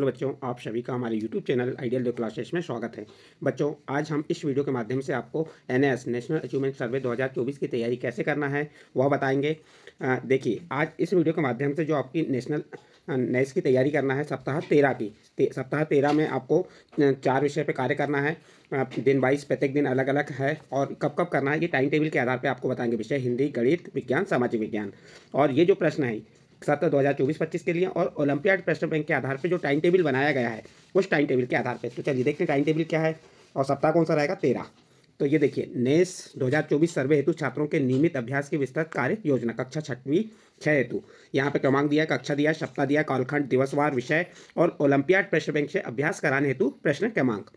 Hello बच्चों आप सभी का हमारे यूट्यूब चैनल आइडियल दो क्लासेस में स्वागत है बच्चों आज हम इस वीडियो के माध्यम से आपको एन नेशनल अचीवमेंट सर्वे 2024 की तैयारी कैसे करना है वह बताएंगे देखिए आज इस वीडियो के माध्यम से जो आपकी नेशनल नेस की तैयारी करना है सप्ताह तेरह की ते, सप्ताह तेरह में आपको चार विषय पर कार्य करना है दिन बाईस प्रत्येक दिन अलग अलग है और कब कब करना है ये टाइम टेबल के आधार पर आपको बताएंगे विषय हिंदी गणित विज्ञान सामाजिक विज्ञान और ये जो प्रश्न है सत्र चौबीस पच्चीस के लिए और ओलंपियाड प्रश्न बैंक के आधार पर जो टाइम टेबल बनाया गया है उस टाइम टेबल के आधार पर तो चलिए देखते हैं टाइम टेबल क्या है और सप्ताह कौन सा रहेगा तेरह तो ये देखिए नेस 2024 सर्वे हेतु छात्रों के नियमित अभ्यास की विस्तृत कार्य योजना कक्षा छठवीं छः हेतु यहाँ पे क्रमांक दिया कक्षा दिया सप्ताह दिया कालखंड दिवसवार विषय और ओलंपियाड प्रश्न बैंक से अभ्यास कराने हेतु प्रश्न क्रमांक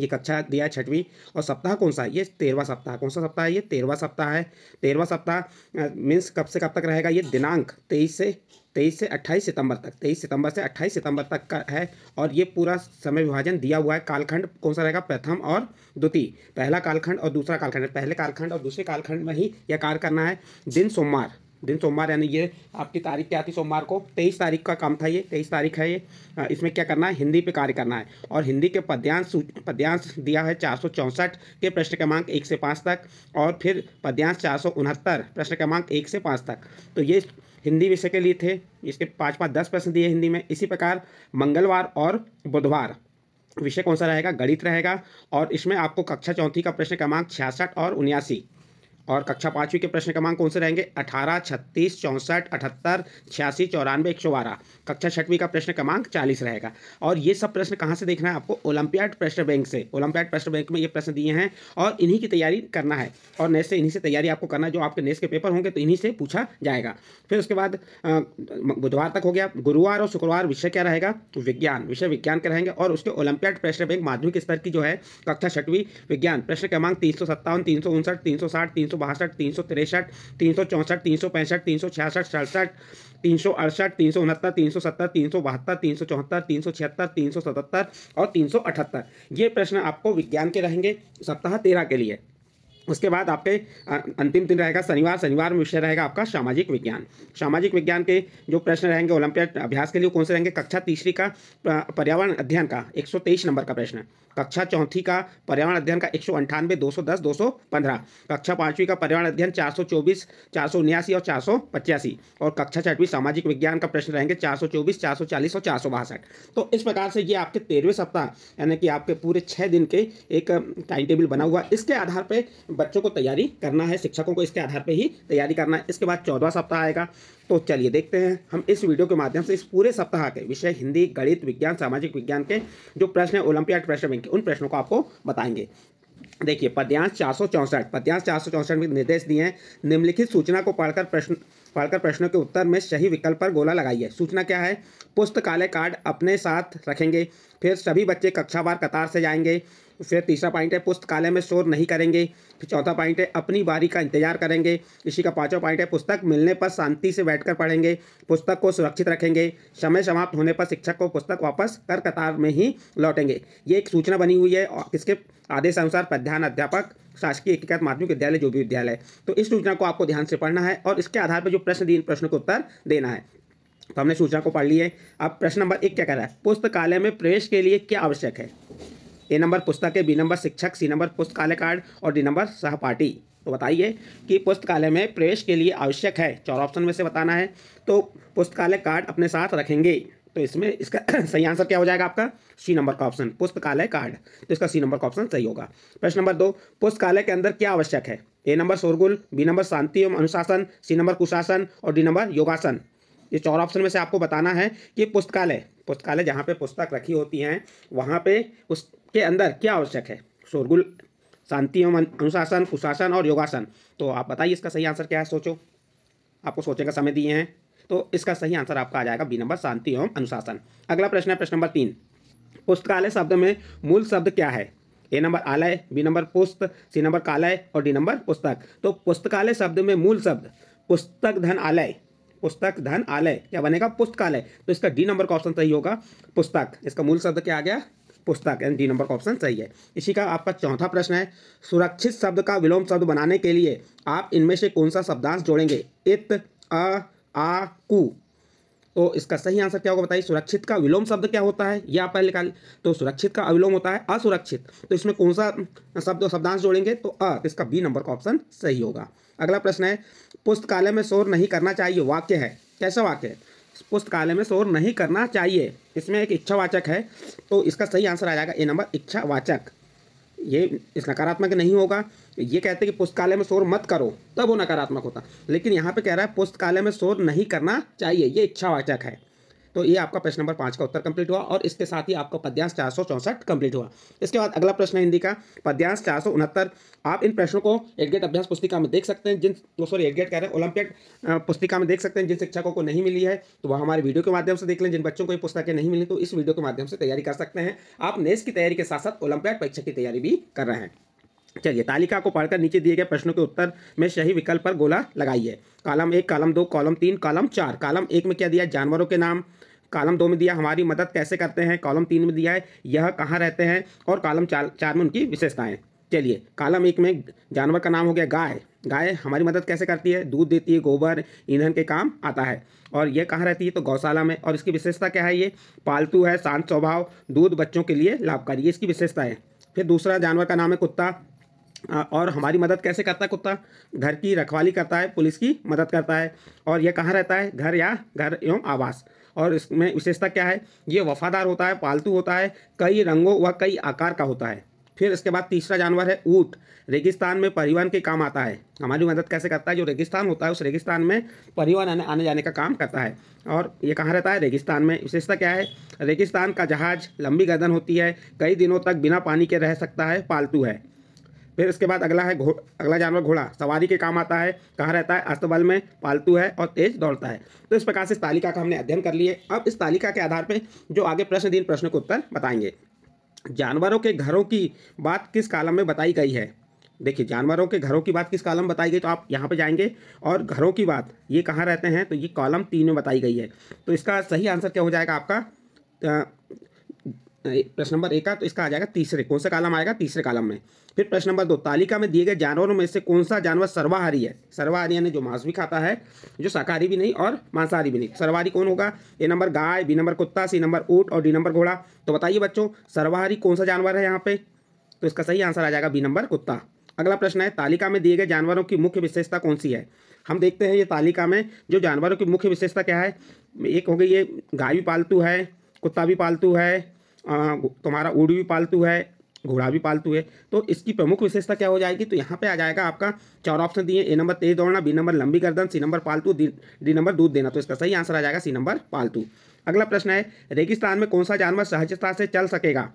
ये कक्षा दिया है छठवीं और सप्ताह कौन सा है ये तेरहवा सप्ताह कौन सा सप्ताह है ये तेरहवा सप्ताह है तेरहवा सप्ताह मीन्स कब से कब तक रहेगा ये दिनांक तेईस से तेईस से अट्ठाईस सितंबर तक तेईस सितंबर से अट्ठाईस सितंबर तक का है और ये पूरा समय विभाजन दिया हुआ है कालखंड कौन सा रहेगा प्रथम और द्वितीय पहला कालखंड और दूसरा कालखंड पहले कालखंड और दूसरे कालखंड में ही यह कार्य करना है दिन सोमवार दिन सोमवार यानी ये आपकी तारीख क्या थी सोमवार को तेईस तारीख का काम था ये तेईस तारीख है ये इसमें क्या करना है हिंदी पे कार्य करना है और हिंदी के पद्यांश पद्यांश दिया है चार के प्रश्न क्रमांक एक से पाँच तक और फिर पद्यांश चार प्रश्न क्रमांक एक से पाँच तक तो ये हिंदी विषय के लिए थे इसके पाँच पाँच दस प्रश्न दिए हिंदी में इसी प्रकार मंगलवार और बुधवार विषय कौन सा रहेगा गणित रहेगा और इसमें आपको कक्षा चौथी का प्रश्न क्रमांक छियासठ और उन्यासी और कक्षा पाँचवीं के प्रश्न क्रमांक कौन से रहेंगे अठारह छत्तीस चौंसठ अठहत्तर छियासी चौरानवे एक सौ बारह कक्षा छठवीं का प्रश्न क्रमांक चालीस रहेगा और ये सब प्रश्न कहाँ से देखना है आपको ओलंपियाड प्रश्न बैंक से ओलंपियाड प्रश्न बैंक में ये प्रश्न दिए हैं और इन्हीं की तैयारी करना है और नेट से इन्हीं से तैयारी आपको करना है जो आपके नेस के पेपर होंगे तो इन्हीं से पूछा जाएगा फिर उसके बाद बुधवार तक हो गया गुरुवार और शुक्रवार विषय क्या रहेगा विज्ञान विषय विज्ञान के रहेंगे और उसके ओलंपियाड प्रश्न बैंक माध्यमिक स्तर की जो है कक्षा छठवीं विज्ञान प्रश्न क्रमांक तीन सौ सत्तावन तीन सौ उनसठ तीन सौ साठ तीन सौ बासठ तीन सौ तिरसठ तीन सौ चौंसठ तीन सौ पैंसठ तीन सौ छियासठ सड़सठ तीन सौ अड़सठ तीन सौ उनहत्तर तीन सौ सत्तर तीन सौ बहत्तर तीन सौ चौहत्तर तीन सौ छिहत्तर तीन सौ सतहत्तर और तीन सौ अठहत्तर ये प्रश्न आपको विज्ञान के रहेंगे सप्ताह तेरह के लिए उसके बाद आपके अंतिम दिन रहेगा शनिवार शनिवार में विषय रहेगा आपका सामाजिक विज्ञान सामाजिक विज्ञान के जो प्रश्न रहेंगे ओलंपियाड अभ्यास के लिए कौन से रहेंगे कक्षा तीसरी का पर्यावरण अध्ययन का 123 नंबर का प्रश्न कक्षा चौथी का पर्यावरण अध्ययन का एक सौ अंठानवे दो सौ दस दो सौ पंद्रह कक्षा पाँचवीं का पर्यावरण अध्ययन चार सौ चौबीस चार सौ उन्यासी और चार सौ पचासी और कक्षा छठवीं सामाजिक विज्ञान का प्रश्न रहेंगे चार सौ चौबीस चार सौ चालीस और चार सौ बासठ तो इस प्रकार से ये आपके तेरहवें सप्ताह यानी कि आपके पूरे छः दिन के एक टाइम टेबल बना हुआ इसके आधार पर बच्चों को तैयारी करना है शिक्षकों को इसके आधार पर ही तैयारी करना है इसके बाद चौदह सप्ताह आएगा तो चलिए देखते हैं हम इस वीडियो के माध्यम से इस पूरे सप्ताह के विषय हिंदी गणित विज्ञान सामाजिक विज्ञान के जो प्रश्न है ओलंपियाड प्रश्न बैंक उन प्रश्नों को आपको बताएंगे देखिए पद्यांश चार सौ चौंसठ पद्यांश चार सौ चौंसठ में निर्देश दिए हैं निम्नलिखित सूचना को पढ़कर प्रश्न पढ़कर प्रश्नों के उत्तर में सही विकल्प पर गोला लगाइए सूचना क्या है पुस्तकालय कार्ड अपने साथ रखेंगे फिर सभी बच्चे कक्षावार कतार से जाएंगे फिर तीसरा पॉइंट है पुस्तकालय में शोर नहीं करेंगे फिर चौथा पॉइंट है अपनी बारी का इंतजार करेंगे इसी का पाँचवा पॉइंट है पुस्तक मिलने पर शांति से बैठकर पढ़ेंगे पुस्तक को सुरक्षित रखेंगे समय समाप्त होने पर शिक्षक को पुस्तक वापस कर कतार में ही लौटेंगे ये एक सूचना बनी हुई है और इसके आदेश अनुसार प्रध्यान अध्यापक शासकीय एकीकृत माध्यमिक विद्यालय जो भी विद्यालय तो इस सूचना को आपको ध्यान से पढ़ना है और इसके आधार पर जो प्रश्न दिए प्रश्न को उत्तर देना है तो हमने सूचना को पढ़ ली है अब प्रश्न नंबर एक क्या कह रहा है पुस्तकालय में प्रवेश के लिए क्या आवश्यक है ए नंबर है बी नंबर शिक्षक सी नंबर पुस्तकालय कार्ड और डी नंबर सहपाठी तो बताइए कि पुस्तकालय में प्रवेश के लिए आवश्यक है चार ऑप्शन में से बताना है तो पुस्तकालय कार्ड अपने साथ रखेंगे तो इसमें इसका सही आंसर क्या हो जाएगा आपका सी नंबर का ऑप्शन पुस्तकालय कार्ड तो इसका सी नंबर का ऑप्शन सही होगा प्रश्न नंबर दो पुस्तकालय के अंदर क्या आवश्यक है ए नंबर शोरगुल बी नंबर शांति एवं अनुशासन सी नंबर कुशासन और डी नंबर योगासन ये चार ऑप्शन में से आपको बताना है कि पुस्तकालय पुस्तकालय जहाँ पे पुस्तक रखी होती हैं वहाँ पे उस के अंदर क्या आवश्यक है शोरगुल शांति एवं अनुशासन कुशासन और योगासन तो आप बताइए इसका सही आंसर क्या है सोचो आपको सोचने का समय दिए हैं तो इसका सही आंसर आपका आ जाएगा बी नंबर शांति एवं अनुशासन अगला प्रश्न है प्रश्न नंबर तीन पुस्तकालय शब्द में मूल शब्द क्या है ए नंबर आलय बी नंबर पुस्त सी नंबर कालय और डी नंबर पुस्तक तो पुस्तकालय शब्द में मूल शब्द पुस्तक धन आलय पुस्तक धन आलय क्या बनेगा पुस्तकालय तो इसका डी नंबर का ऑप्शन सही होगा पुस्तक इसका मूल शब्द क्या आ गया पुस्तक यानी डी नंबर का ऑप्शन सही है इसी का आपका चौथा प्रश्न है सुरक्षित शब्द का विलोम शब्द बनाने के लिए आप इनमें से कौन सा शब्दांश जोड़ेंगे इत अ आ कु तो इसका सही आंसर क्या होगा बताइए सुरक्षित का विलोम शब्द क्या होता है यह आप निकाल तो सुरक्षित का अविलोम होता है असुरक्षित तो इसमें कौन सा शब्द शब्दांश जोड़ेंगे तो अ इसका बी नंबर का ऑप्शन सही होगा अगला प्रश्न है पुस्तकालय में शोर नहीं करना चाहिए वाक्य है कैसा वाक्य है पुस्तकालय में शोर नहीं करना चाहिए इसमें एक इच्छावाचक है तो इसका सही आंसर आ जाएगा ए नंबर इच्छावाचक ये इस नकारात्मक नहीं होगा ये कहते कि पुस्तकालय में शोर मत करो तब वो नकारात्मक होता लेकिन यहाँ पे कह रहा है पुस्तकालय में शोर नहीं करना चाहिए ये इच्छावाचक है तो ये आपका प्रश्न नंबर पाँच का उत्तर कंप्लीट हुआ और इसके साथ ही आपका पद्यांश चार सौ चौंसठ कंप्लीट हुआ इसके बाद अगला प्रश्न है हिंदी का पद्यांश चार सौ उनहत्तर आप इन प्रश्नों को एडगेट अभ्यास पुस्तिका में देख सकते हैं जिन सॉरी एडगेट कह रहे हैं ओलंपियड पुस्तिका में देख सकते हैं जिन शिक्षकों को नहीं मिली है तो वह हमारे वीडियो के माध्यम से देख लें जिन बच्चों को ये पुस्तकें नहीं मिली तो इस वीडियो के माध्यम से तैयारी कर सकते हैं आप नेस की तैयारी के साथ साथ ओलंपिक परीक्षा की तैयारी भी कर रहे हैं चलिए तालिका को पढ़कर नीचे दिए गए प्रश्नों के उत्तर में सही विकल्प पर गोला लगाइए कालम एक कालम दो कॉलम तीन कालम चार कालम एक में क्या दिया जानवरों के नाम कॉलम दो में दिया हमारी मदद कैसे करते हैं कॉलम तीन में दिया है यह कहाँ रहते हैं और कॉलम चार चार में उनकी विशेषताएँ चलिए कॉलम एक में जानवर का नाम हो गया गाय गाय हमारी मदद कैसे करती है दूध देती है गोबर ईंधन के काम आता है और यह कहाँ रहती है तो गौशाला में और इसकी विशेषता क्या है ये पालतू है शांत स्वभाव दूध बच्चों के लिए लाभकारी इसकी विशेषता है फिर दूसरा जानवर का नाम है कुत्ता और हमारी मदद कैसे करता है कुत्ता घर की रखवाली करता है पुलिस की मदद करता है और यह कहाँ रहता है घर या घर एवं आवास और इसमें विशेषता क्या है ये वफादार होता है पालतू होता है कई रंगों व कई आकार का होता है फिर इसके बाद तीसरा जानवर है ऊँट रेगिस्तान में परिवहन के काम आता है हमारी मदद कैसे करता है जो रेगिस्तान होता है उस रेगिस्तान में परिवहन आने जाने का काम करता है और ये कहाँ रहता है रेगिस्तान में विशेषता क्या है रेगिस्तान का जहाज लंबी गर्दन होती है कई दिनों तक बिना पानी के रह सकता है पालतू है फिर इसके बाद अगला है घोड़ा अगला जानवर घोड़ा सवारी के काम आता है कहाँ रहता है अस्तबल में पालतू है और तेज दौड़ता है तो इस प्रकार से इस तालिका का हमने अध्ययन कर लिए अब इस तालिका के आधार पर जो आगे प्रश्न दिन प्रश्न को उत्तर बताएंगे जानवरों के घरों की बात किस कालम में बताई गई है देखिए जानवरों के घरों की बात किस कालम बताई गई तो आप यहाँ पर जाएंगे और घरों की बात ये कहाँ रहते हैं तो ये कॉलम तीन में बताई गई है तो इसका सही आंसर क्या हो जाएगा आपका प्रश्न नंबर एक का तो इसका आ जाएगा तीसरे कौन सा कालम आएगा तीसरे कालम में फिर प्रश्न नंबर दो तालिका में दिए गए जानवरों में से कौन सा जानवर सर्वाहारी है सर्वाहारी यानी जो मांस भी खाता है जो शाकाहारी भी नहीं और मांसाहारी भी नहीं सर्वाहारी कौन होगा ए नंबर गाय बी नंबर कुत्ता सी नंबर ऊँट और डी नंबर घोड़ा तो बताइए बच्चों सर्वाहारी कौन सा जानवर है यहाँ पे तो इसका सही आंसर आ जाएगा बी नंबर कुत्ता अगला प्रश्न है तालिका में दिए गए जानवरों की मुख्य विशेषता कौन सी है हम देखते हैं ये तालिका में जो जानवरों की मुख्य विशेषता क्या है एक हो गई ये गाय भी पालतू है कुत्ता भी पालतू है तुम्हारा उड़ भी पालतू है घोड़ा भी पालतू है तो इसकी प्रमुख विशेषता क्या हो जाएगी तो यहाँ पे आ जाएगा आपका चार ऑप्शन दिए ए नंबर तेज दौड़ना बी नंबर लंबी गर्दन सी नंबर पालतू डी नंबर दूध देना तो इसका सही आंसर आ जाएगा सी नंबर पालतू अगला प्रश्न है रेगिस्तान में कौन सा जानवर सहजता से चल सकेगा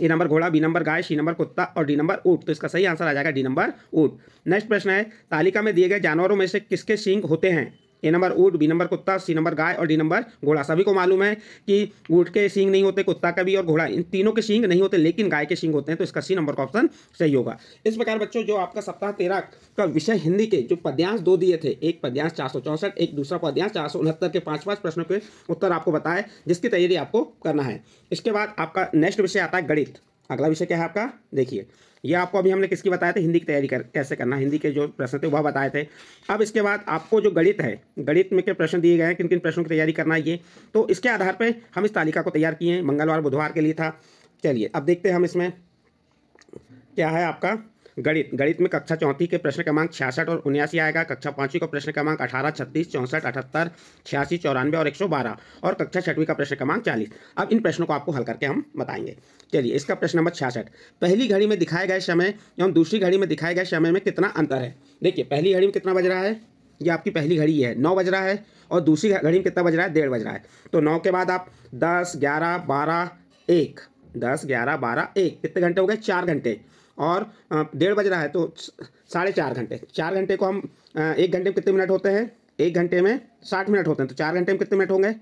ए नंबर घोड़ा बी नंबर गाय सी नंबर कुत्ता और डी नंबर ऊट तो इसका सही आंसर आ जाएगा डी नंबर ऊट नेक्स्ट प्रश्न है तालिका में दिए गए जानवरों में से किसके सींग होते हैं ए नंबर ऊट बी नंबर कुत्ता सी नंबर गाय और डी नंबर घोड़ा सभी को मालूम है कि ऊट के सींग नहीं होते कुत्ता का भी और घोड़ा इन तीनों के सींग नहीं होते लेकिन गाय के सींग होते हैं तो इसका सी नंबर का ऑप्शन सही होगा इस प्रकार बच्चों जो आपका सप्ताह तेरह का विषय हिंदी के जो पद्यांश दो दिए थे एक पद्यांश चार एक दूसरा पद्यांश चार के पाँच पाँच प्रश्नों के उत्तर आपको बताए जिसकी तैयारी आपको करना है इसके बाद आपका नेक्स्ट विषय आता है गणित अगला विषय क्या है आपका देखिए ये आपको अभी हमने किसकी बताया था हिंदी की तैयारी कर कैसे करना हिंदी के जो प्रश्न थे वह बताए थे अब इसके बाद आपको जो गणित है गणित में के प्रश्न दिए गए हैं किन किन प्रश्नों की तैयारी करना है ये तो इसके आधार पर हम इस तालिका को तैयार किए हैं मंगलवार बुधवार के लिए था चलिए अब देखते हैं हम इसमें क्या है आपका गणित गणित में कक्षा चौथी के प्रश्न क्रमांक छियासठ और उन्यासी आएगा कक्षा पांचवी का प्रश्न क्रमांक अठारह छत्तीस चौंसठ अठहत्तर छियासी चौरानवे और एक सौ बारह और कक्षा छठवीं का प्रश्न क्रमांक चालीस अब इन प्रश्नों को आपको हल करके हम बताएंगे चलिए इसका प्रश्न नंबर छियासठ पहली घड़ी में दिखाए गए समय एवं दूसरी घड़ी में दिखाए गए समय में कितना अंतर है देखिए पहली घड़ी में कितना बज रहा है ये आपकी पहली घड़ी है नौ बज रहा है और दूसरी घड़ी में कितना बज रहा है डेढ़ बज रहा है तो नौ के बाद आप दस ग्यारह बारह एक दस ग्यारह बारह एक कितने घंटे हो गए चार घंटे और डेढ़ बज रहा है तो साढ़े चार घंटे चार घंटे को हम एक घंटे में कितने मिनट होते हैं एक घंटे में साठ मिनट होते हैं तो चार घंटे में कितने मिनट होंगे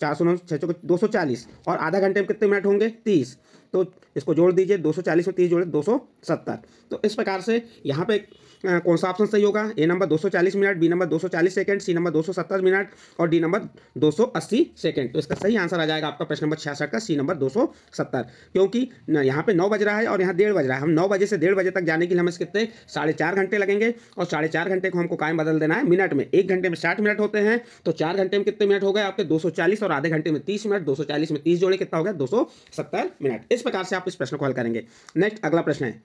चार सौ नौ छः सौ दो सौ चालीस और आधा घंटे में कितने मिनट होंगे तीस तो इसको जोड़ दीजिए दो सौ चालीस में तीस जोड़े दो सौ सत्तर तो इस प्रकार से यहाँ पे कौन सा ऑप्शन सही होगा A number 240 minute B number 240 second C number 270 minute और डी नंबर 280 सेकंड तो इसका सही आंसर आ जाएगा आपका प्रश्न नंबर छियासठ का सी नंबर 270 क्योंकि यहाँ पे नौ बज रहा है और यहाँ डेढ़ बज रहा है हम नौ बजे से डेढ़ बजे तक जाने के लिए हमें कितने साढ़े चार घंटे लगेंगे और साढ़े चार घंटे को हमको कायम बदल देना है मिनट में एक घंटे में साठ मिनट होते हैं तो चार घंटे में कितने मिनट हो गए आपके चालीस और आधे घंटे में तीस मिनट चालीस में तीस जोड़े कितना हो गया सत्तर मिनट इस प्रकार से आप इस प्रश्न को हल करेंगे नेक्स्ट अगला प्रश्न है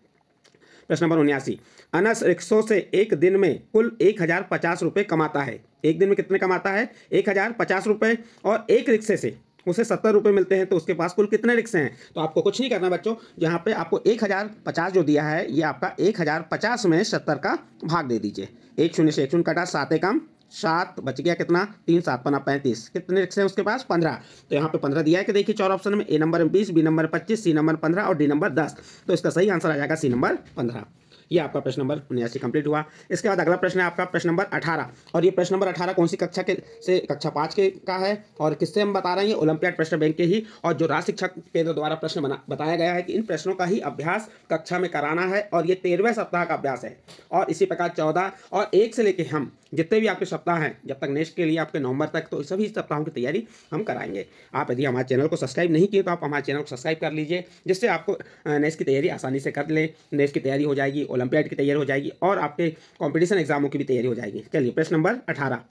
प्रश्न नंबर उन्यासी अनस रिक्शों से एक दिन में कुल एक हज़ार पचास रुपये कमाता है एक दिन में कितने कमाता है एक हज़ार पचास रुपये और एक रिक्शे से उसे सत्तर रुपये मिलते हैं तो उसके पास कुल कितने रिक्शे हैं तो आपको कुछ नहीं करना बच्चों यहाँ पे आपको एक हज़ार पचास जो दिया है ये आपका एक हज़ार पचास में सत्तर का भाग दे दीजिए एक शून्य से एक शून्य कटा सात काम सात बच गया कितना तीन सात पन्ना पैंतीस कितने रिक्शे हैं उसके पास पंद्रह तो यहाँ पे पंद्रह दिया है कि देखिए चार ऑप्शन में ए नंबर बीस बी नंबर पच्चीस सी नंबर पंद्रह और डी नंबर दस तो इसका सही आंसर आ जाएगा सी नंबर पंद्रह ये आपका प्रश्न नंबर उन्यासी कंप्लीट हुआ इसके बाद अगला प्रश्न है आपका प्रश्न नंबर अठारह और ये प्रश्न नंबर अठारह कौन सी कक्षा के से कक्षा पाँच के का है और किससे हम बता रहे हैं ओलंपियाड प्रश्न बैंक के ही और जो राज्य शिक्षा केंद्र द्वारा प्रश्न बताया गया है कि इन प्रश्नों का ही अभ्यास कक्षा में कराना है और ये तेरहवें सप्ताह का अभ्यास है और इसी प्रकार चौदह और एक से लेकर हम जितने भी आपके सप्ताह हैं जब तक नेक्स्ट के लिए आपके नवंबर तक तो सभी सप्ताहों की तैयारी हम कराएंगे आप यदि हमारे चैनल को सब्सक्राइब नहीं किए तो आप हमारे चैनल को सब्सक्राइब कर लीजिए जिससे आपको नेक्स्ट की तैयारी आसानी से कर लें नेक्स्ट की तैयारी हो जाएगी ओलंपियाड की तैयारी हो जाएगी और आपके कॉम्पिटिशन एग्जामों की भी तैयारी हो जाएगी चलिए प्रश्न नंबर अठारह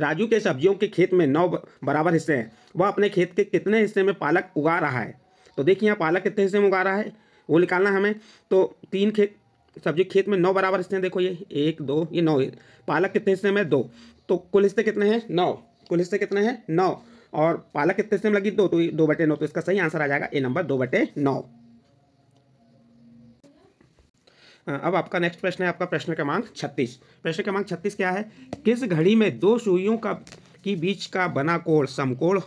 राजू के सब्जियों के खेत में नौ बराबर हिस्से हैं वह अपने खेत के कितने हिस्से में पालक उगा रहा है तो देखिए यहाँ पालक कितने हिस्से में उगा रहा है वो निकालना हमें तो तीन खेत सब्जी खेत में नौ बराबर हिस्से हैं देखो ये एक दो ये नौ पालक कितने हिस्से में दो तो कुल हिस्से कितने हैं नौ कुल हिस्से कितने हैं नौ और पालक कितने हिस्से में लगी दो तो दो बटे नौ तो इसका सही आंसर आ जाएगा ए नंबर दो बटे नौ अब आपका नेक्स्ट प्रश्न है आपका प्रश्न क्रमांक छत्तीस प्रश्न क्रमांक छत्तीस क्या है किस घड़ी में दो सुइयों का की बीच का बना कोण समकोण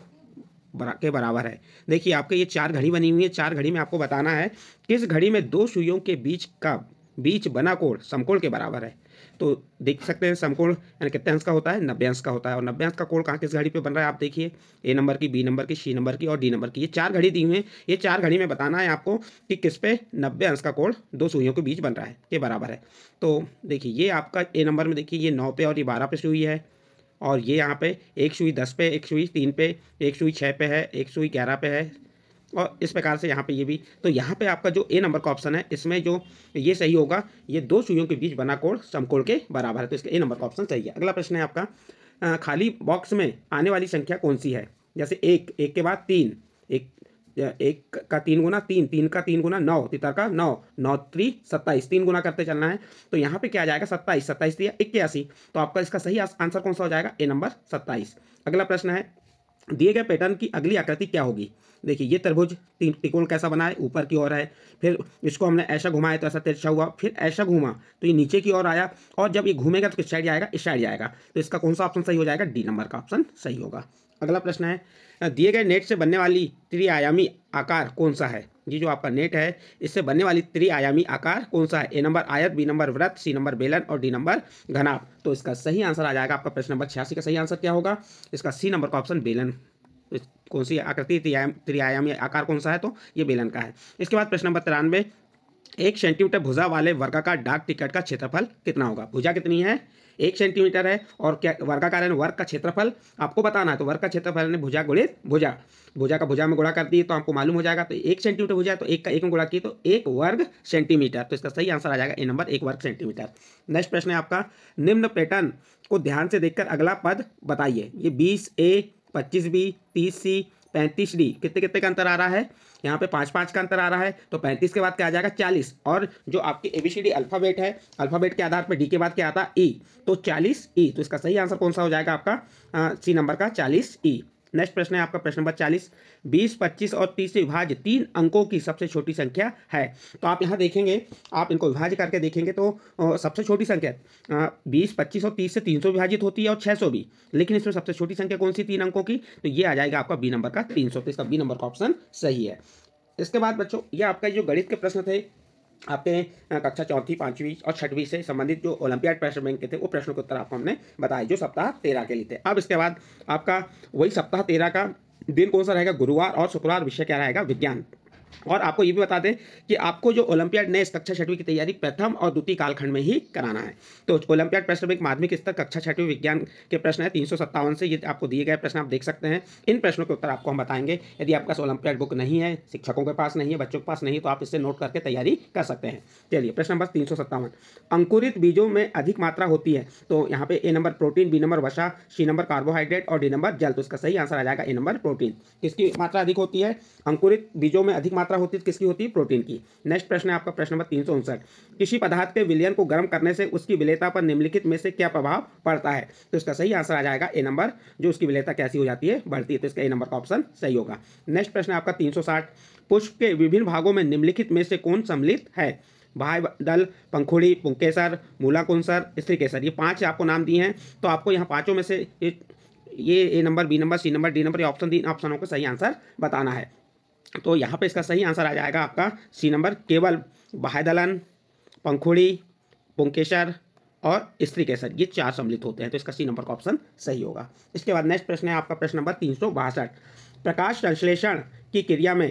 के बराबर है देखिए आपके ये चार घड़ी बनी हुई है चार घड़ी में आपको बताना है किस घड़ी में दो सुइयों के बीच का बीच बना कोण समकोण के बराबर है तो देख सकते हैं समकोण यानी कितने अंश का होता है नब्बे अंश का होता है और नब्बे अंश का कोण कहाँ किस घड़ी पे बन रहा है आप देखिए ए नंबर की बी नंबर की सी नंबर की और डी नंबर की ये चार घड़ी दी हुई है ये चार घड़ी में बताना है आपको कि किस पे नब्बे अंश का कोण दो सुइयों के बीच बन रहा है ये बराबर है तो देखिए ये आपका ए नंबर में देखिए ये नौ पे और ये बारह पे सुई है और ये यहाँ पे एक सुई दस पे एक सुई तीन पे एक सुई छः पे है एक सुई ग्यारह पे है और इस प्रकार से यहाँ पे ये भी तो यहाँ पे आपका जो ए नंबर का ऑप्शन है इसमें जो ये सही होगा ये दो सुइयों के बीच बना कोण समकोण के बराबर है तो इसका ए नंबर का ऑप्शन सही है अगला प्रश्न है आपका खाली बॉक्स में आने वाली संख्या कौन सी है जैसे एक एक के बाद तीन एक एक का तीन गुना तीन तीन का तीन गुना नौ तितर का नौ नौ त्री सत्ताईस तीन गुना करते चलना है तो यहाँ पे क्या आ जाएगा सत्ताईस सत्ताईस दिया इक्यासी तो आपका इसका सही आंसर कौन सा हो जाएगा ए नंबर सत्ताईस अगला प्रश्न है दिए गए पैटर्न की अगली आकृति क्या होगी देखिए ये त्रिभुज ति, त्रिकोण कैसा बना है ऊपर की ओर है फिर इसको हमने ऐसा घुमाया तो ऐसा तिरछा हुआ फिर ऐसा घुमा तो ये नीचे की ओर आया और जब ये घूमेगा तो किस साइड जाएगा इस साइड जाएगा तो इसका कौन सा ऑप्शन सही हो जाएगा डी नंबर का ऑप्शन सही होगा अगला प्रश्न है दिए गए नेट से बनने वाली त्रिआयामी आकार कौन सा है ये जो आपका नेट है इससे बनने वाली त्रिआयामी आकार कौन सा है ए नंबर आयत बी नंबर व्रत सी नंबर बेलन और डी नंबर घनाभ तो इसका सही आंसर आ जाएगा आपका प्रश्न नंबर छियासी का सही आंसर क्या होगा इसका सी नंबर का ऑप्शन बेलन कौन सी आकृति त्रियायाम या आकार कौन सा है तो ये बेलन का है इसके बाद प्रश्न नंबर तिरानवे एक सेंटीमीटर भुजा वाले वर्ग का डाक टिकट का क्षेत्रफल कितना होगा भुजा कितनी है एक सेंटीमीटर है और क्या वर्गाकार है वर्ग का क्षेत्रफल आपको बताना है तो वर्ग का क्षेत्रफल ने भुजा गुणित भुजा भुजा का भुजा में गुणा कर दिए तो आपको मालूम हो जाएगा तो एक सेंटीमीटर भुजा तो एक का एक में गुणा किए तो एक वर्ग सेंटीमीटर तो इसका सही आंसर आ जाएगा ए नंबर एक वर्ग सेंटीमीटर नेक्स्ट प्रश्न है आपका निम्न पैटर्न को ध्यान से देखकर अगला पद बताइए ये बीस ए पच्चीस बी तीस सी पैंतीस डी कितने कितने का अंतर आ रहा है यहाँ पे पाँच पाँच का अंतर आ रहा है तो पैंतीस के बाद क्या आ जाएगा चालीस और जो आपके A B C D alphabet है अल्फ़ाबेट के आधार पर डी के बाद क्या आता है e। ई तो चालीस ई e। तो इसका सही आंसर कौन सा हो जाएगा आपका सी नंबर का चालीस ई e। नेक्स्ट प्रश्न है आपका प्रश्न नंबर चालीस बीस पच्चीस और तीस से विभाज्य तीन अंकों की सबसे छोटी संख्या है तो आप यहाँ देखेंगे आप इनको विभाज्य करके देखेंगे तो सबसे छोटी संख्या बीस पच्चीस और तीस से तीन सौ विभाजित होती है और छः सौ भी लेकिन इसमें सबसे छोटी संख्या कौन सी तीन अंकों की तो ये आ जाएगा आपका बी नंबर का तीन सौ तो इसका बी नंबर का ऑप्शन सही है इसके बाद बच्चों ये आपका जो गणित के प्रश्न थे आपके कक्षा चौथी पांचवी और छठवी से संबंधित जो ओलंपियाड प्रश्न बैंक के थे वो प्रश्नों के उत्तर आपको हमने बताए जो सप्ताह तेरह के लिए थे अब इसके बाद आपका वही सप्ताह तेरह का दिन कौन सा रहेगा गुरुवार और शुक्रवार विषय क्या रहेगा विज्ञान और आपको ये भी बता दें कि आपको जो ओलंपियाड नए कक्षा छठवीं की तैयारी प्रथम और द्वितीय कालखंड में ही कराना है तो ओलंपियाड प्रश्न में एक माध्यमिक स्तर कक्षा छठवीं विज्ञान के प्रश्न है तीन से ये आपको दिए गए प्रश्न आप देख सकते हैं इन प्रश्नों के उत्तर आपको हम बताएंगे यदि आपका ओलंपियाड बुक नहीं है शिक्षकों के पास नहीं है बच्चों के पास नहीं तो आप इससे नोट करके तैयारी कर सकते हैं चलिए प्रश्न नंबर तीन अंकुरित बीजों में अधिक मात्रा होती है तो यहाँ पे A number protein B number वसा सी नंबर कार्बोहाइड्रेट और डी नंबर जल तो इसका सही आंसर आ जाएगा ए नंबर प्रोटीन किसकी मात्रा अधिक होती है अंकुरित बीजों में अधिक मात्रा होती है किसकी होती है प्रोटीन की नेक्स्ट प्रश्न है आपका प्रश्न नंबर तीन किसी पदार्थ के विलयन को गर्म करने से उसकी विलेता पर निम्नलिखित में से क्या प्रभाव पड़ता है तो इसका सही आंसर आ जाएगा ए नंबर जो उसकी विलेता कैसी हो जाती है बढ़ती है तो इसका ए नंबर का ऑप्शन सही होगा नेक्स्ट प्रश्न आपका तीन पुष्प के विभिन्न भागों में निम्नलिखित में से कौन सम्मिलित है भाई दल पंखुड़ी पुंकेसर मूला कुंसर स्त्री केसर ये पांच आपको नाम दिए हैं तो आपको यहाँ पांचों में से ये A number B number C number D number ये ऑप्शन तीन ऑप्शनों का सही आंसर बताना है तो यहाँ पे इसका सही आंसर आ जाएगा आपका सी नंबर केवल बहादलन पंखुड़ी पुंकेशर और स्त्री केसर ये चार सम्मिलित होते हैं तो इसका सी नंबर का ऑप्शन सही होगा इसके बाद नेक्स्ट प्रश्न है आपका प्रश्न नंबर तीन प्रकाश संश्लेषण की क्रिया में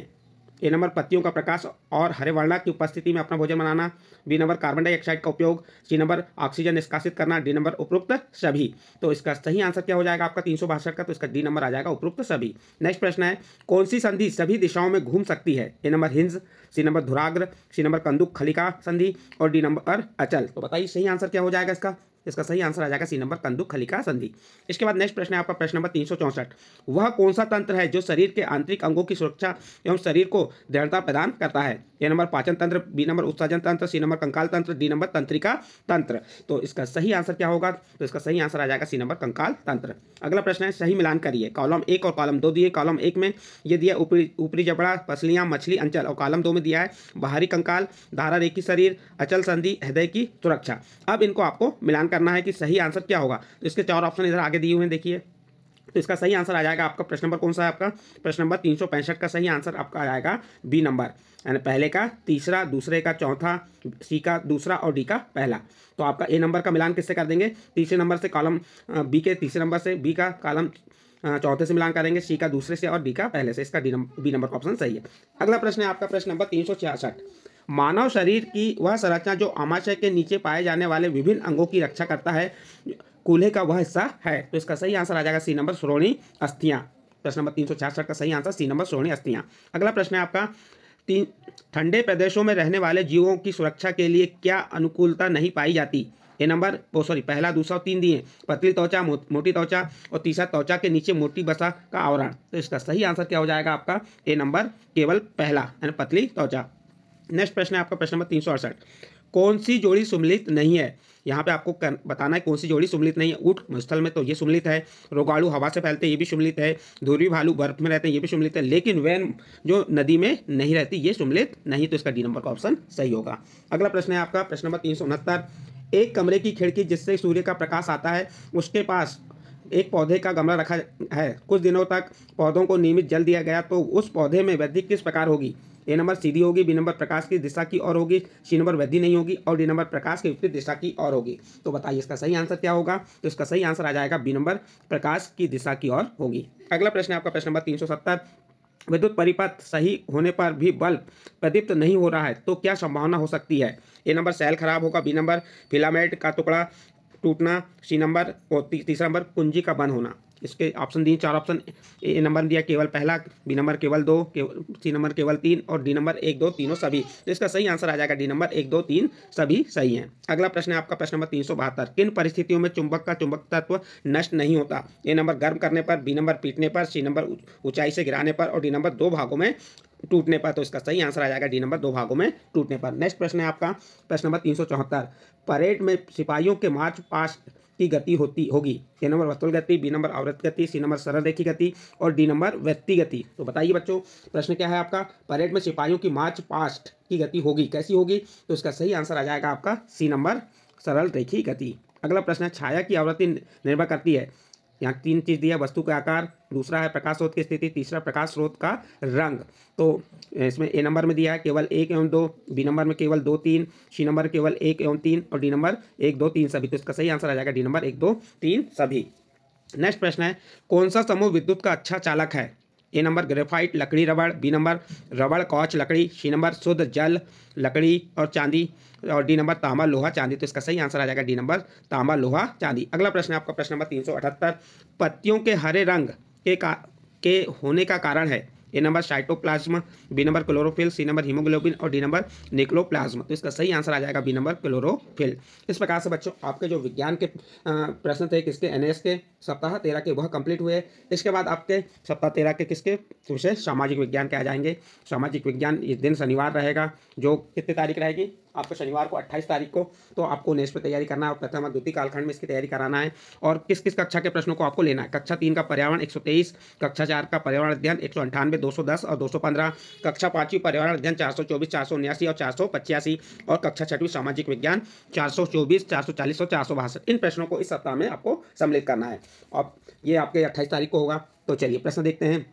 ए नंबर पत्तियों का प्रकाश और हरे वर्णा की उपस्थिति में अपना भोजन बनाना बी नंबर कार्बन डाइऑक्साइड का उपयोग सी नंबर ऑक्सीजन निष्कासित करना डी नंबर उपरोक्त सभी तो इसका सही आंसर क्या हो जाएगा आपका तीन का तो इसका डी नंबर आ जाएगा उपरोक्त सभी नेक्स्ट प्रश्न है कौन सी संधि सभी दिशाओं में घूम सकती है A number hinge C number धुराग्र सी नंबर कंदुक खलिका संधि और डी नंबर अचल तो बताइए सही आंसर क्या हो जाएगा इसका इसका सही आंसर आ जाएगा सी नंबर खलिका संधि इसके बाद नेक्स्ट प्रश्न है आपका प्रश्न नंबर तीन वह कौन सा तंत्र है जो शरीर के आंतरिक अंगों की सुरक्षा एवं शरीर को दृढ़ता प्रदान करता है ए नंबर पाचन तंत्र बी नंबर उत्साजन तंत्र सी नंबर कंकाल तंत्र डी नंबर तंत्रिका तंत्र तो इसका सही आंसर क्या होगा तो इसका सही आंसर आ जाएगा सी नंबर कंकाल तंत्र अगला प्रश्न है सही मिलान करिए कॉलम एक और कॉलम दो दिए कॉलम एक में ये दिया ऊपरी ऊपरी जबड़ा पसलियाँ मछली अंचल और कॉलम दो में दिया है बाहरी कंकाल धारा रेखी शरीर अचल संधि हृदय की सुरक्षा अब इनको आपको मिलान पहचान करना है कि सही आंसर क्या होगा तो इसके चार ऑप्शन इधर आगे दिए हुए हैं देखिए तो इसका सही आंसर आ जाएगा आपका प्रश्न नंबर कौन सा है आपका प्रश्न नंबर तीन का सही आंसर आपका आ जाएगा बी नंबर यानी पहले का तीसरा दूसरे का चौथा सी का दूसरा और डी का पहला तो आपका ए नंबर का मिलान किससे कर देंगे तीसरे नंबर से कॉलम बी के तीसरे नंबर से बी का कॉलम चौथे से मिलान करेंगे सी का दूसरे से और डी का पहले से इसका डी नंबर बी नंबर का ऑप्शन सही है अगला प्रश्न है आपका प्रश्न नंबर तीन सौ छियासठ मानव शरीर की वह संरचना जो आमाशय के नीचे पाए जाने वाले विभिन्न अंगों की रक्षा करता है कूल्हे का वह हिस्सा है तो इसका सही आंसर आ जाएगा सी नंबर श्रोणी अस्थियाँ प्रश्न नंबर तीन सौ छियासठ का सही आंसर सी नंबर श्रोणी अस्थियाँ अगला प्रश्न है आपका तीन ठंडे प्रदेशों में रहने वाले जीवों की सुरक्षा के लिए क्या अनुकूलता नहीं पाई जाती ये नंबर वो सॉरी पहला दूसरा और तीन दिए पतली त्वचा मो, मोटी त्वचा और तीसरा त्वचा के नीचे मोटी बसा का आवरण तो इसका सही आंसर क्या हो जाएगा आपका ए नंबर केवल पहला यानी पतली त्वचा नेक्स्ट प्रश्न है आपका प्रश्न नंबर तीन सौ अड़सठ कौन सी जोड़ी सुमिलित नहीं है यहाँ पे आपको कर, बताना है कौन सी जोड़ी सुमिलित नहीं है ऊट स्थल में तो ये सुमिलित है रोगाणु हवा से फैलते हैं ये भी सुमिलित है ध्रुवी भालू बर्फ में रहते हैं ये भी सुमिलित है लेकिन वैन जो नदी में नहीं रहती ये सुमिलित नहीं तो इसका डी नंबर का ऑप्शन सही होगा अगला प्रश्न है आपका प्रश्न नंबर तीन सौ उनहत्तर एक कमरे की खिड़की जिससे सूर्य का प्रकाश आता है उसके पास एक पौधे का गमला रखा है कुछ दिनों तक पौधों को नियमित जल दिया गया तो उस पौधे में वृद्धि किस प्रकार होगी ए नंबर सीधी होगी बी नंबर प्रकाश की दिशा की ओर होगी सी नंबर वृद्धि नहीं होगी और डी नंबर प्रकाश की विपरीत दिशा की ओर होगी तो बताइए इसका सही आंसर क्या होगा तो इसका सही आंसर आ जाएगा बी नंबर प्रकाश की दिशा की ओर होगी अगला प्रश्न है आपका प्रश्न नंबर तीन विद्युत परिपथ सही होने पर भी बल्ब प्रदीप्त नहीं हो रहा है तो क्या संभावना हो सकती है ए नंबर सेल खराब होगा बी नंबर फिलामेंट का टुकड़ा टूटना सी नंबर और तीसरा नंबर कुंजी का बंद होना इसके ऑप्शन दिए चार ऑप्शन ए नंबर दिया केवल पहला बी नंबर केवल दो सी नंबर केवल तीन और डी नंबर एक दो तीनों सभी तो इसका सही आंसर आ जाएगा डी नंबर एक दो तीन सभी सही है अगला प्रश्न है आपका प्रश्न नंबर तीन किन परिस्थितियों में चुंबक का चुंबक तत्व नष्ट नहीं होता ए नंबर गर्म करने पर बी नंबर पीटने पर सी नंबर ऊंचाई से गिराने पर और डी नंबर दो भागों में टूटने पर तो इसका सही आंसर आ जाएगा डी नंबर दो भागों में टूटने पर नेक्स्ट प्रश्न है आपका प्रश्न नंबर तीन परेड में सिपाहियों के मार्च पास्ट की गति होती होगी ए नंबर वस्तुल गति बी नंबर आवृत गति सी नंबर सरल रेखी गति और डी नंबर व्यक्ति गति तो बताइए बच्चों प्रश्न क्या है आपका परेड में सिपाहियों की मार्च पास्ट की गति होगी कैसी होगी तो इसका सही आंसर आ जाएगा आपका सी नंबर सरल रेखी गति अगला प्रश्न है छाया की आवृत्ति निर्भर करती है यहाँ तीन चीज़ दिया वस्तु का आकार दूसरा है प्रकाश स्रोत की स्थिति तीसरा प्रकाश स्रोत का रंग तो इसमें ए नंबर में दिया है केवल एक एवं दो बी नंबर में केवल दो तीन सी नंबर केवल एक एवं तीन और डी नंबर एक दो तीन सभी तो इसका सही आंसर आ जाएगा डी नंबर एक दो तीन सभी नेक्स्ट प्रश्न है कौन सा समूह विद्युत का अच्छा चालक है ए नंबर ग्रेफाइट लकड़ी रबड़ बी नंबर रबड़ कौच लकड़ी सी नंबर शुद्ध जल लकड़ी और चांदी और डी नंबर तांबा लोहा चांदी तो इसका सही आंसर आ जाएगा डी नंबर तांबा लोहा चांदी अगला प्रश्न है आपका प्रश्न नंबर तीन पत्तियों के हरे रंग के का के होने का कारण है A number cytoplasm B number chlorophyll C number haemoglobin और डी नंबर निक्लोप्लाज्म तो इसका सही आंसर आ जाएगा बी नंबर क्लोरोफिल इस प्रकार से बच्चों आपके जो विज्ञान के प्रश्न थे किसके एन के सप्ताह तेरह के वह कंप्लीट हुए इसके बाद आपके सप्ताह तेरह के किसके विषय सामाजिक विज्ञान के आ जाएंगे सामाजिक विज्ञान इस दिन शनिवार रहेगा जो कितनी तारीख रहेगी आपको शनिवार को अट्ठाईस तारीख को तो आपको नेक्स्ट पर तैयारी करना है और प्रथम द्वितीय कालखंड में इसकी तैयारी कराना है और किस किस कक्षा के प्रश्नों को आपको लेना है कक्षा तीन का पर्यावरण एक कक्षा चार का पर्यावरण अध्ययन एक सौ और दो कक्षा पांचवी पर्यावरण अध्ययन चार सौ और चार और कक्षा छठवीं सामाजिक विज्ञान चार सौ और चार इन प्रश्नों को इस सप्ताह में आपको सम्मिलित करना है और ये आपके अट्ठाईस तारीख को होगा तो चलिए प्रश्न देखते हैं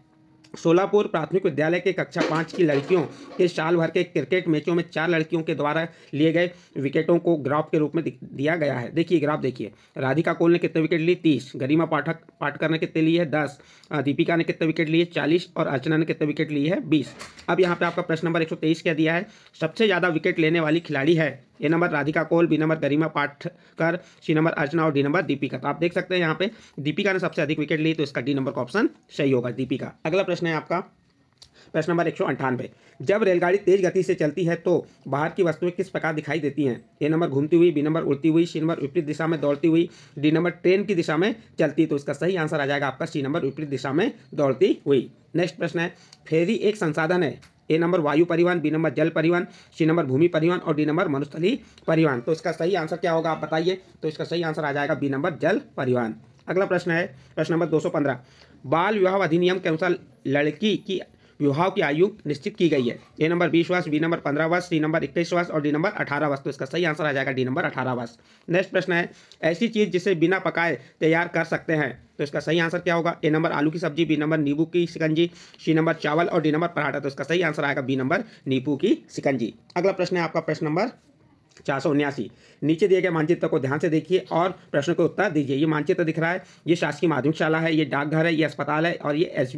सोलापुर प्राथमिक विद्यालय के कक्षा पाँच की लड़कियों के साल भर के क्रिकेट मैचों में चार लड़कियों के द्वारा लिए गए विकेटों को ग्राफ के रूप में दिया गया है देखिए ग्राफ देखिए राधिका कोल ने कितने विकेट लिए तीस गरिमा पाठक पाठकर ने कितने लिए है दस दीपिका ने कितने विकेट लिए चालीस और अर्चना ने कितने विकेट लिए है बीस अब यहाँ पर आपका प्रश्न नंबर एक क्या दिया है सबसे ज़्यादा विकेट लेने वाली खिलाड़ी है A number Radhika Kol B number Garima Pathkar C number Archana और डी नंबर दीपिका तो आप देख सकते हैं यहाँ पे दीपिका ने सबसे अधिक विकेट ली तो इसका डी नंबर का ऑप्शन सही होगा दीपिका अगला प्रश्न है आपका प्रश्न नंबर एक जब रेलगाड़ी तेज गति से चलती है तो बाहर की वस्तुएं किस प्रकार दिखाई देती हैं ए नंबर घूमती हुई बी नंबर उड़ती हुई सी नंबर विपरीत दिशा में दौड़ती हुई डी नंबर ट्रेन की दिशा में चलती है तो इसका सही आंसर आ जाएगा आपका सी नंबर विपरीत दिशा में दौड़ती हुई नेक्स्ट प्रश्न है फेरी एक संसाधन है ए नंबर वायु परिवहन बी नंबर जल परिवहन सी नंबर भूमि परिवहन और डी नंबर मनुस्थली परिवहन तो इसका सही आंसर क्या होगा आप बताइए तो इसका सही आंसर आ जाएगा बी नंबर जल परिवहन अगला प्रश्न है प्रश्न नंबर दो बाल विवाह अधिनियम के अनुसार लड़की की विवाह की आयु निश्चित की गई है ए नंबर बीस वर्ष बी नंबर पंद्रह वर्ष सी नंबर इक्कीस वर्ष और डी नंबर अठारह वर्ष तो इसका सही आंसर आ जाएगा डी नंबर अठारह वर्ष नेक्स्ट प्रश्न है ऐसी चीज़ जिसे बिना पकाए तैयार कर सकते हैं तो इसका सही आंसर क्या होगा ए नंबर आलू की सब्जी बी नंबर नींबू की सिकंजी सी नंबर चावल और डी नंबर पराठा तो इसका सही आंसर आएगा बी नंबर नींबू की सिकंजी अगला प्रश्न है आपका प्रश्न नंबर चार सौ उन्यासी नीचे दिए गए मानचित्र को ध्यान से देखिए और प्रश्न को उत्तर दीजिए ये मानचित्र दिख रहा है ये शासकीय माध्यमिक शाला है ये डाकघर है ये अस्पताल है और ये एस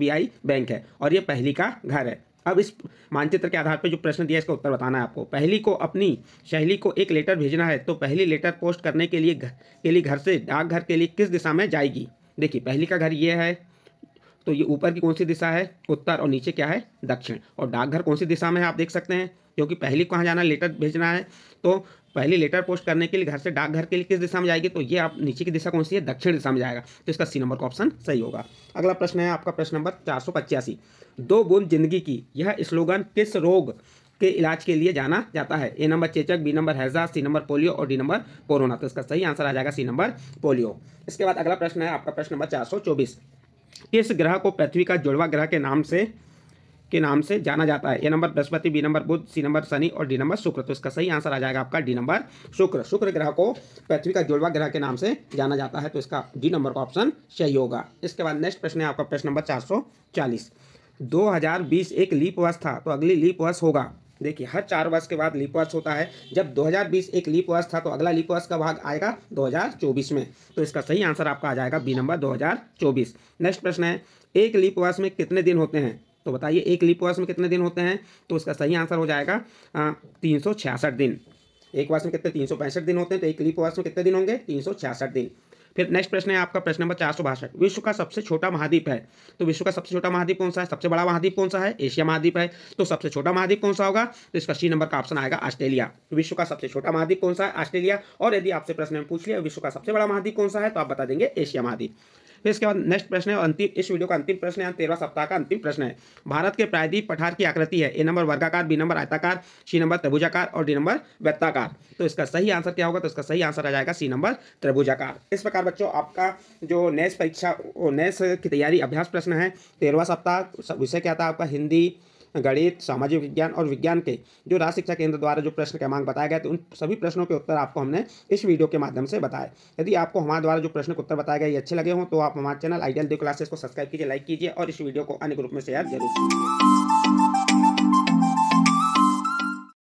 बैंक है और ये पहली का घर है अब इस मानचित्र के आधार पर जो प्रश्न दिया इसका उत्तर बताना है आपको पहली को अपनी शैली को एक लेटर भेजना है तो पहली लेटर पोस्ट करने के लिए घर के लिए घर से डाकघर के लिए किस दिशा में जाएगी देखिए पहली का घर ये है तो ये ऊपर की कौन सी दिशा है उत्तर और नीचे क्या है दक्षिण और डाकघर कौन सी दिशा में है आप देख सकते हैं क्योंकि पहली कहाँ जाना लेटर भेजना है तो पहली लेटर पोस्ट करने के लिए घर से डाकघर के लिए किस दिशा में जाएगी तो ये आप नीचे की दिशा कौन सी है दक्षिण दिशा में जाएगा तो इसका सी नंबर का ऑप्शन सही होगा अगला प्रश्न है आपका प्रश्न नंबर चार दो बूंद जिंदगी की यह स्लोगन किस रोग के इलाज के लिए जाना जाता है ए नंबर चेचक बी नंबर हैजा सी नंबर पोलियो और डी नंबर कोरोना तो इसका सही आंसर आ जाएगा सी नंबर पोलियो इसके बाद अगला प्रश्न है आपका प्रश्न नंबर चार किस ग्रह को पृथ्वी का जुड़वा ग्रह के नाम से के नाम से जाना जाता है A number Brihaspati B number Budh C number Shani और डी नंबर शुक्र तो इसका सही आंसर आ जाएगा आपका डी नंबर शुक्र शुक्र ग्रह को पृथ्वी का जुड़वा ग्रह के नाम से जाना जाता है तो इसका डी नंबर का ऑप्शन सही होगा इसके बाद नेक्स्ट प्रश्न है आपका प्रश्न नंबर चार बीस एक लीप वर्ष था तो अगली लीप वर्ष होगा देखिए हर चार वर्ष के बाद लीप वर्ष होता है जब 2020 एक लीप वर्ष था तो अगला लीप वर्ष का भाग आएगा 2024 में तो इसका सही आंसर आपका आ जाएगा बी नंबर 2024 नेक्स्ट प्रश्न है एक लीप वर्ष में कितने दिन होते हैं तो बताइए एक लीप वर्ष में कितने दिन होते हैं तो उसका सही आंसर हो जाएगा तीन दिन एक वर्ष में कितने तीन दिन होते हैं तो एक लीप वर्ष में कितने दिन होंगे तीन दिन फिर नेक्स्ट प्रश्न है आपका प्रश्न नंबर चार सौ विश्व का सबसे छोटा महाद्वीप है तो विश्व का सबसे छोटा महाद्वीप कौन सा है सबसे बड़ा महाद्वीप कौन सा है एशिया महाद्वीप है तो सबसे छोटा महाद्वीप कौन सा होगा तो इसका सी नंबर का ऑप्शन आएगा ऑस्ट्रेलिया विश्व का सबसे छोटा महाद्वीप कौन सा है ऑस्ट्रेलिया और यदि आपसे प्रश्न में पूछ लिया विश्व का सबसे बड़ा महाद्वीप कौन सा है तो आप बता देंगे एशिया महाद्वीप फिर इसके बाद नेक्स्ट प्रश्न है अंतिम इस वीडियो का अंतिम प्रश्न है तेरह सप्ताह का अंतिम प्रश्न है भारत के प्रायद्वीप पठार की आकृति है ए नंबर वर्गाकार बी नंबर आयताकार सी नंबर त्रिभुजाकार और डी नंबर वृत्ताकार तो इसका सही आंसर क्या होगा तो इसका सही आंसर आ जाएगा सी नंबर त्रिभुजाकार इस प्रकार बच्चों आपका जो नेक्स्ट परीक्षा नेक्स्ट की तैयारी अभ्यास प्रश्न है तेरहवा सप्ताह विषय क्या था आपका हिंदी गणित सामाजिक विज्ञान और विज्ञान के जो राज्य शिक्षा केंद्र द्वारा जो प्रश्न क्रमांक बताया गया तो उन सभी प्रश्नों के उत्तर आपको हमने इस वीडियो के माध्यम से बताए यदि आपको हमारे द्वारा जो प्रश्न के उत्तर बताया गया ये अच्छे लगे हों तो आप हमारे चैनल आइडियल दे क्लासेस को सब्सक्राइब कीजिए लाइक कीजिए और इस वीडियो को अन्य ग्रुप में शेयर जरूर कीजिए